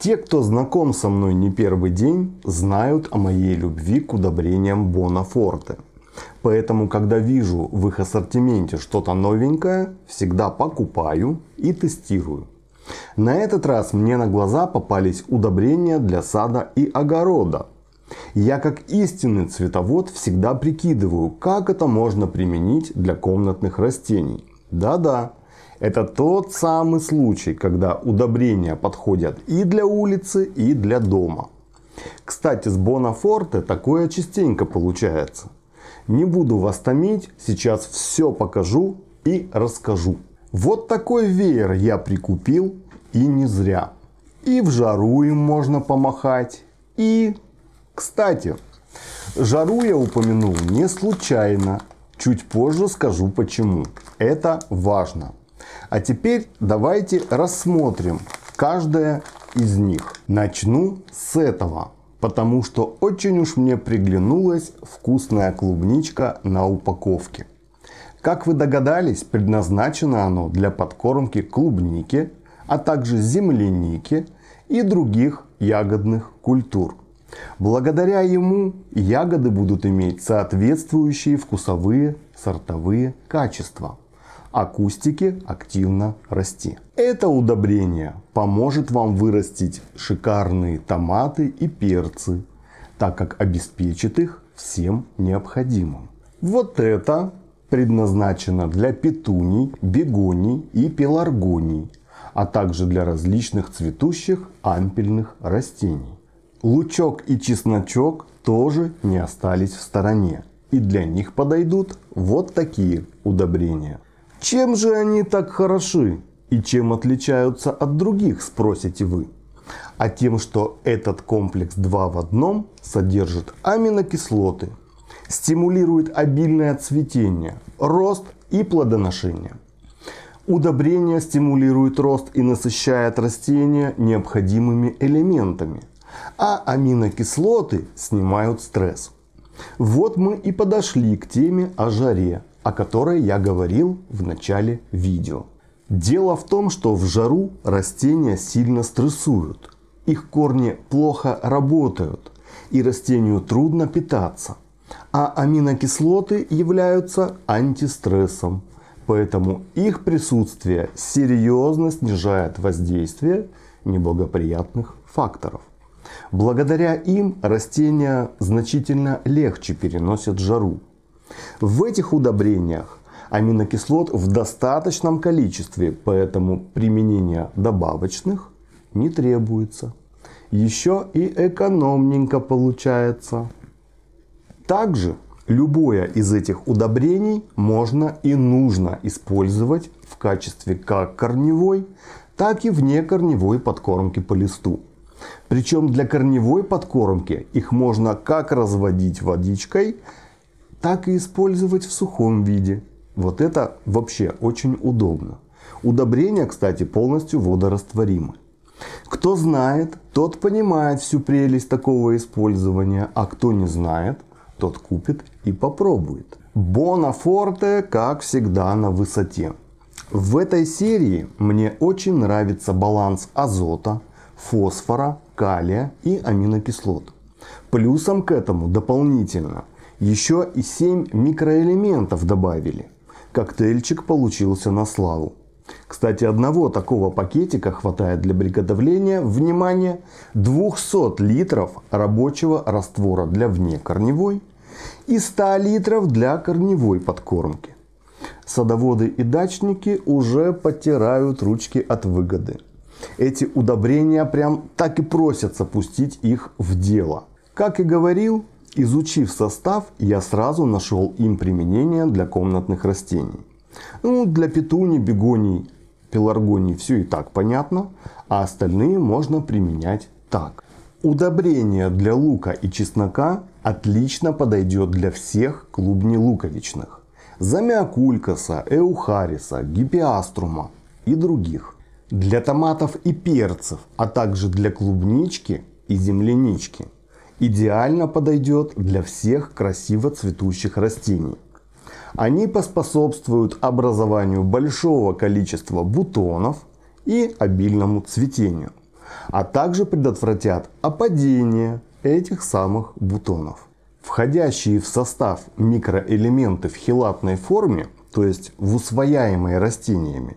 Те, кто знаком со мной не первый день, знают о моей любви к удобрениям Бонафорте. Поэтому, когда вижу в их ассортименте что-то новенькое, всегда покупаю и тестирую. На этот раз мне на глаза попались удобрения для сада и огорода. Я как истинный цветовод всегда прикидываю, как это можно применить для комнатных растений. Да-да, это тот самый случай, когда удобрения подходят и для улицы, и для дома. Кстати, с Бонафорте такое частенько получается. Не буду вас томить, сейчас все покажу и расскажу. Вот такой веер я прикупил и не зря. И в жару им можно помахать. И, кстати, жару я упомянул не случайно. Чуть позже скажу почему. Это важно. А теперь давайте рассмотрим каждое из них. Начну с этого, потому что очень уж мне приглянулась вкусная клубничка на упаковке. Как вы догадались, предназначено оно для подкормки клубники, а также земляники и других ягодных культур. Благодаря ему ягоды будут иметь соответствующие вкусовые сортовые качества акустике активно расти. Это удобрение поможет вам вырастить шикарные томаты и перцы, так как обеспечит их всем необходимым. Вот это предназначено для петуний, бегоний и пеларгоний, а также для различных цветущих ампельных растений. Лучок и чесночок тоже не остались в стороне. И для них подойдут вот такие удобрения – чем же они так хороши и чем отличаются от других, спросите вы? А тем, что этот комплекс 2 в одном содержит аминокислоты, стимулирует обильное цветение, рост и плодоношение. Удобрение стимулирует рост и насыщает растения необходимыми элементами, а аминокислоты снимают стресс. Вот мы и подошли к теме о жаре, о которой я говорил в начале видео. Дело в том, что в жару растения сильно стрессуют, их корни плохо работают, и растению трудно питаться. А аминокислоты являются антистрессом, поэтому их присутствие серьезно снижает воздействие неблагоприятных факторов. Благодаря им растения значительно легче переносят жару. В этих удобрениях аминокислот в достаточном количестве, поэтому применение добавочных не требуется. Еще и экономненько получается. Также любое из этих удобрений можно и нужно использовать в качестве как корневой, так и вне корневой подкормки по листу. Причем для корневой подкормки их можно как разводить водичкой, так и использовать в сухом виде. Вот это вообще очень удобно. Удобрения, кстати, полностью водорастворимы. Кто знает, тот понимает всю прелесть такого использования, а кто не знает, тот купит и попробует. Бонафорте, как всегда, на высоте. В этой серии мне очень нравится баланс азота, фосфора, калия и аминокислот. Плюсом к этому дополнительно – еще и 7 микроэлементов добавили. Коктейльчик получился на славу. Кстати, одного такого пакетика хватает для приготовления, внимание, 200 литров рабочего раствора для внекорневой и 100 литров для корневой подкормки. Садоводы и дачники уже потирают ручки от выгоды. Эти удобрения прям так и просят запустить их в дело. Как и говорил, Изучив состав, я сразу нашел им применение для комнатных растений. Ну, для петуни, бегоний, пеларгоний все и так понятно, а остальные можно применять так. Удобрение для лука и чеснока отлично подойдет для всех клубней луковичных: Замиокулькаса, эухариса, гипиаструма и других. Для томатов и перцев, а также для клубнички и землянички – идеально подойдет для всех красиво цветущих растений. Они поспособствуют образованию большого количества бутонов и обильному цветению, а также предотвратят опадение этих самых бутонов. Входящие в состав микроэлементы в хелатной форме, то есть в усвояемые растениями,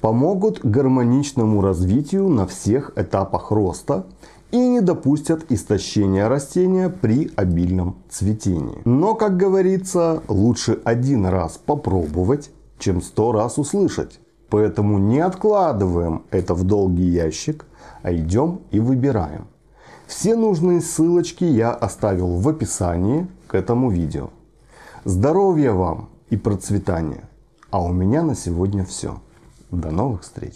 помогут гармоничному развитию на всех этапах роста и не допустят истощения растения при обильном цветении. Но, как говорится, лучше один раз попробовать, чем сто раз услышать. Поэтому не откладываем это в долгий ящик, а идем и выбираем. Все нужные ссылочки я оставил в описании к этому видео. Здоровья вам и процветания! А у меня на сегодня все. До новых встреч!